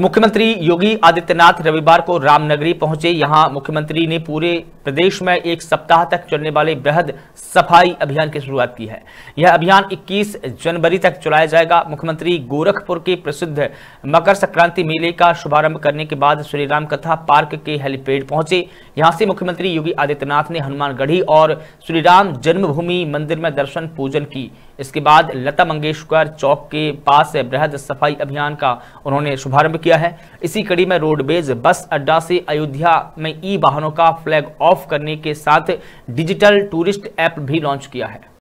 मुख्यमंत्री योगी आदित्यनाथ रविवार को रामनगरी पहुंचे यहां मुख्यमंत्री ने पूरे प्रदेश में एक सप्ताह तक चलने वाले बृहद सफाई अभियान की शुरुआत की है यह अभियान 21 जनवरी तक चलाया जाएगा मुख्यमंत्री गोरखपुर के प्रसिद्ध मकर संक्रांति मेले का शुभारंभ करने के बाद श्री राम कथा पार्क के हेलीपैड पहुंचे यहां से मुख्यमंत्री योगी आदित्यनाथ ने हनुमानगढ़ी और श्री राम जन्मभूमि मंदिर में दर्शन पूजन की इसके बाद लता मंगेशकर चौक के पास बृहद सफाई अभियान का उन्होंने शुभारंभ किया है इसी कड़ी में रोडवेज बस अड्डा से अयोध्या में ई वाहनों का फ्लैग ऑफ करने के साथ डिजिटल टूरिस्ट ऐप भी लॉन्च किया है